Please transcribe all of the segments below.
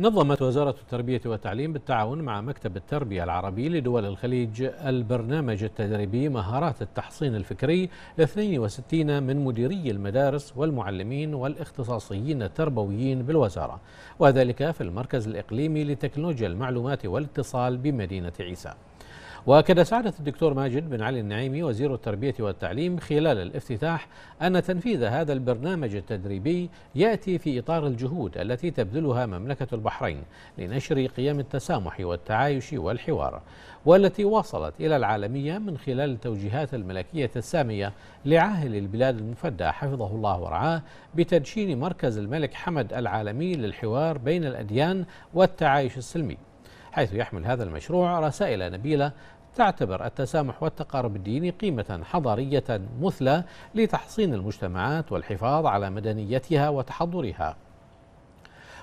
نظمت وزارة التربية والتعليم بالتعاون مع مكتب التربية العربي لدول الخليج البرنامج التدريبي مهارات التحصين الفكري ل 62 من مديري المدارس والمعلمين والاختصاصيين التربويين بالوزارة وذلك في المركز الإقليمي لتكنولوجيا المعلومات والاتصال بمدينة عيسى وأكد سعادة الدكتور ماجد بن علي النعيمي وزير التربية والتعليم خلال الافتتاح أن تنفيذ هذا البرنامج التدريبي يأتي في إطار الجهود التي تبذلها مملكة البحرين لنشر قيم التسامح والتعايش والحوار والتي وصلت إلى العالمية من خلال التوجيهات الملكية السامية لعاهل البلاد المفدى حفظه الله ورعاه بتدشين مركز الملك حمد العالمي للحوار بين الأديان والتعايش السلمي حيث يحمل هذا المشروع رسائل نبيلة تعتبر التسامح والتقارب الديني قيمة حضارية مثلى لتحصين المجتمعات والحفاظ على مدنيتها وتحضرها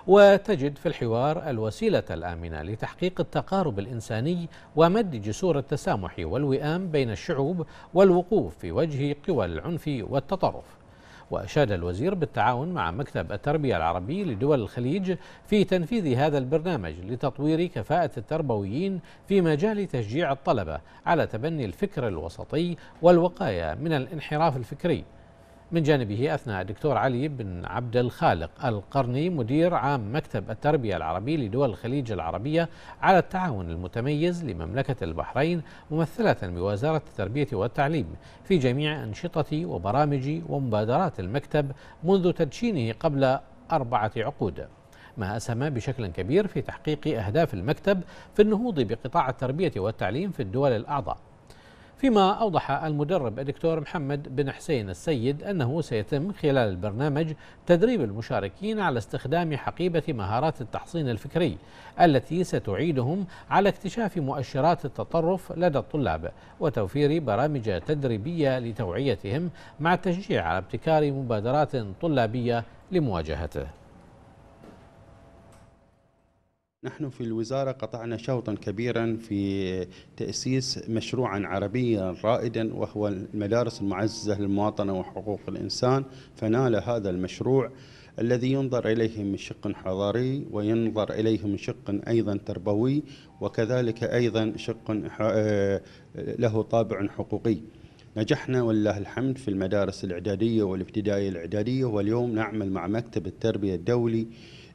وتجد في الحوار الوسيلة الآمنة لتحقيق التقارب الإنساني ومد جسور التسامح والوئام بين الشعوب والوقوف في وجه قوى العنف والتطرف وأشاد الوزير بالتعاون مع مكتب التربية العربي لدول الخليج في تنفيذ هذا البرنامج لتطوير كفاءة التربويين في مجال تشجيع الطلبة على تبني الفكر الوسطي والوقاية من الانحراف الفكري من جانبه أثنى الدكتور علي بن عبد الخالق القرني مدير عام مكتب التربية العربي لدول الخليج العربية على التعاون المتميز لمملكة البحرين ممثلة بوزارة التربية والتعليم في جميع أنشطة وبرامج ومبادرات المكتب منذ تدشينه قبل أربعة عقود ما أسهم بشكل كبير في تحقيق أهداف المكتب في النهوض بقطاع التربية والتعليم في الدول الأعضاء فيما أوضح المدرب الدكتور محمد بن حسين السيد أنه سيتم خلال البرنامج تدريب المشاركين على استخدام حقيبة مهارات التحصين الفكري التي ستعيدهم على اكتشاف مؤشرات التطرف لدى الطلاب وتوفير برامج تدريبية لتوعيتهم مع التشجيع على ابتكار مبادرات طلابية لمواجهته نحن في الوزارة قطعنا شوطا كبيرا في تأسيس مشروعا عربيا رائدا وهو المدارس المعززة للمواطنة وحقوق الإنسان فنال هذا المشروع الذي ينظر إليه من شق حضاري وينظر إليه من شق أيضا تربوي وكذلك أيضا شق آه، له طابع حقوقي نجحنا ولله الحمد في المدارس الإعدادية والابتدائية الإعدادية واليوم نعمل مع مكتب التربية الدولي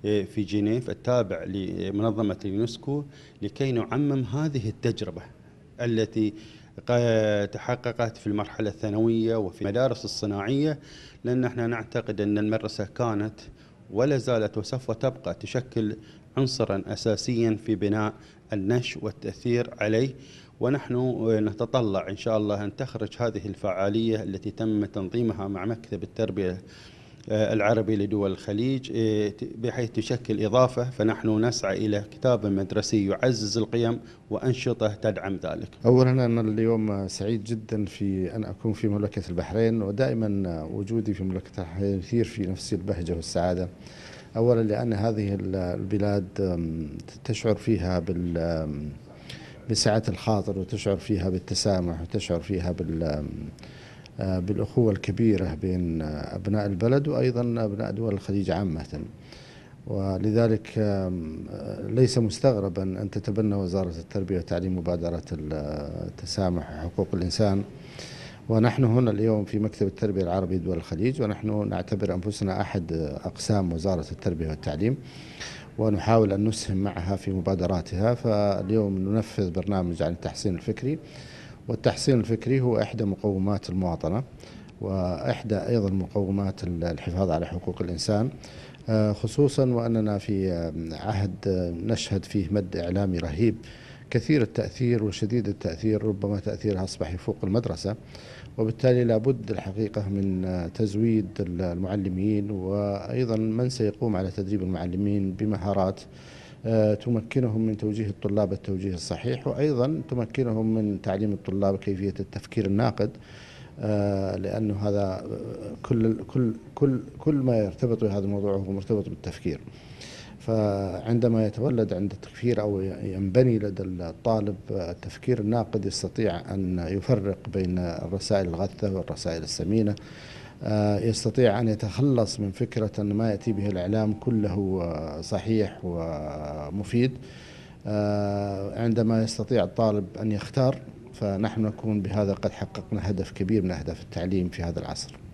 إيه، في جنيف التابع لمنظمة اليونسكو لكي نعمم هذه التجربة التي تحققت في المرحلة الثانوية وفي المدارس الصناعية لأن احنا نعتقد أن المدرسة كانت ولا زالت وسوف تبقى تشكل عنصرا أساسيا في بناء النش والتأثير عليه ونحن إيه، نتطلع إن شاء الله أن تخرج هذه الفعالية التي تم تنظيمها مع مكتب التربية آه، العربي لدول الخليج آه، بحيث تشكل إضافة فنحن نسعى إلى كتاب مدرسي يعزز القيم وأنشطة تدعم ذلك أولا أنا اليوم سعيد جدا في أن أكون في مملكة البحرين ودائما وجودي في مملكة البحرين يثير في نفسي البهجة والسعادة أولا لأن هذه البلاد تشعر فيها بال بسعة الخاطر وتشعر فيها بالتسامح وتشعر فيها بال آه، بالأخوة الكبيرة بين آه، أبناء البلد وأيضا أبناء دول الخليج عامة ولذلك آه، ليس مستغربا أن تتبنى وزارة التربية والتعليم مبادرة التسامح وحقوق الإنسان ونحن هنا اليوم في مكتب التربية العربي دول الخليج ونحن نعتبر أنفسنا أحد أقسام وزارة التربية والتعليم ونحاول أن نسهم معها في مبادراتها فاليوم ننفذ برنامج عن التحسين الفكري والتحسين الفكري هو إحدى مقومات المواطنة وإحدى أيضا مقومات الحفاظ على حقوق الإنسان آه، خصوصا وأننا في آه، عهد آه، نشهد فيه مد إعلامي رهيب كثير التأثير وشديد التأثير ربما تأثيرها أصبح يفوق المدرسة وبالتالي لابد الحقيقة من تزويد المعلمين وأيضا من سيقوم على تدريب المعلمين بمهارات آه، تمكنهم من توجيه الطلاب التوجيه الصحيح وأيضا تمكنهم من تعليم الطلاب كيفية التفكير الناقد آه، لأنه هذا آه، كل كل كل كل ما يرتبط بهذا الموضوع هو مرتبط بالتفكير. فعندما يتولد عند التفكير او ينبني لدى الطالب التفكير الناقد يستطيع ان يفرق بين الرسائل الغثه والرسائل السمينه آه، يستطيع أن يتخلص من فكرة أن ما يأتي به الإعلام كله آه، صحيح ومفيد آه، عندما يستطيع الطالب أن يختار فنحن نكون بهذا قد حققنا هدف كبير من أهداف التعليم في هذا العصر